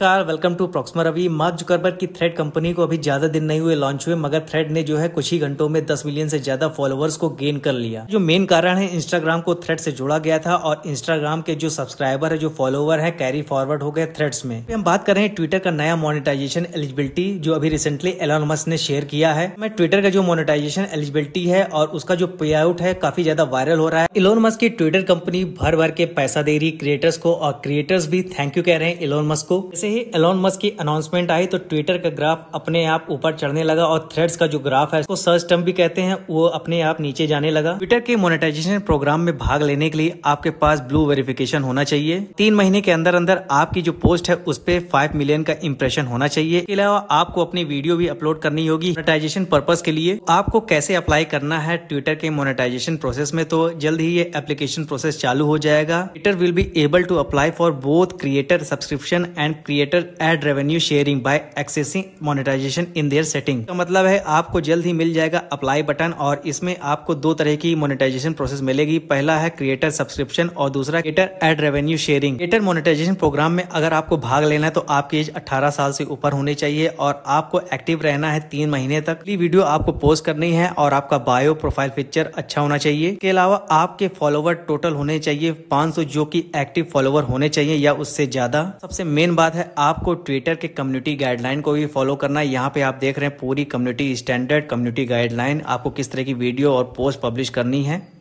car welcome to प्रॉक्समर अभी Mark Zuckerberg की थ्रेड कंपनी को अभी ज्यादा दिन नहीं हुए लॉन्च हुए मगर थ्रेड ने जो है कुछ ही घंटों में 10 मिलियन से ज्यादा फॉलोअर्स को गेन कर लिया जो मेन कारण है इंस्टाग्राम को थ्रेड से जोड़ा गया था और इंस्टाग्राम के जो सब्सक्राइबर है जो फॉलोवर है कैरी फॉरवर्ड हो गए थ्रेड्स में हम बात कर रहे हैं ट्विटर का नया मोनिटाइजेशन एलिजिबिलिटी जो अभी रिसेंटली एलोनमस ने शेयर किया है मैं ट्विटर का जो मोनिटाइजेशन एलिजिबिलिटी है और उसका जो पे आउट है काफी ज्यादा वायरल हो रहा है एलोनमस की ट्विटर कंपनी भर भर के पैसा दे रही क्रिएटर्स को और क्रिएटर्स भी थैंक यू कह रहे हैं एलोनमस को ही एलोन मस्क की अनाउंसमेंट आई तो ट्विटर का ग्राफ अपने आप ऊपर चढ़ने लगा और थ्रेड्स का जो ग्राफ है उसको सर्च टर्म भी कहते हैं वो अपने आप नीचे जाने लगा ट्विटर के मोनेटाइजेशन प्रोग्राम में भाग लेने के लिए आपके पास ब्लू वेरिफिकेशन होना चाहिए तीन महीने के अंदर अंदर आपकी जो पोस्ट है उस फाइव मिलियन का इम्प्रेशन होना चाहिए इसके अलावा आपको अपनी वीडियो भी अपलोड करनी होगी मोनेटाइजेशन पर्पज के लिए आपको कैसे अप्लाई करना है ट्विटर के मोनेटाइजेशन प्रोसेस में तो जल्द ही ये एप्लीकेशन प्रोसेस चालू हो जाएगा Twitter will be able to apply for both creator subscription and creator ad revenue sharing by accessing monetisation in their setting मतलब है आपको जल्द ही मिल जाएगा अप्लाई बटन और इसमें आपको दो तरह की मोनेटाइजेशन प्रोसेस मिलेगी पहला है क्रिएटर सब्सक्रिप्शन और दूसरा creator ad revenue sharing creator monetisation programme में अगर आपको भाग लेना है तो आपकी एज अठारह साल से ऊपर होनी चाहिए और आपको एक्टिव रहना है तीन महीने तक ये वीडियो आपको पोस्ट करनी है और आपका बायो प्रोफाइल पिक्चर अच्छा होना चाहिए इसके अलावा आपके फॉलोवर टोटल होने चाहिए 500 जो कि एक्टिव फॉलोवर होने चाहिए या उससे ज्यादा सबसे मेन बात है आपको ट्विटर के कम्युनिटी गाइडलाइन को भी फॉलो करना है यहाँ पे आप देख रहे हैं पूरी कम्युनिटी स्टैंडर्ड कम्युनिटी गाइडलाइन आपको किस तरह की वीडियो और पोस्ट पब्लिश करनी है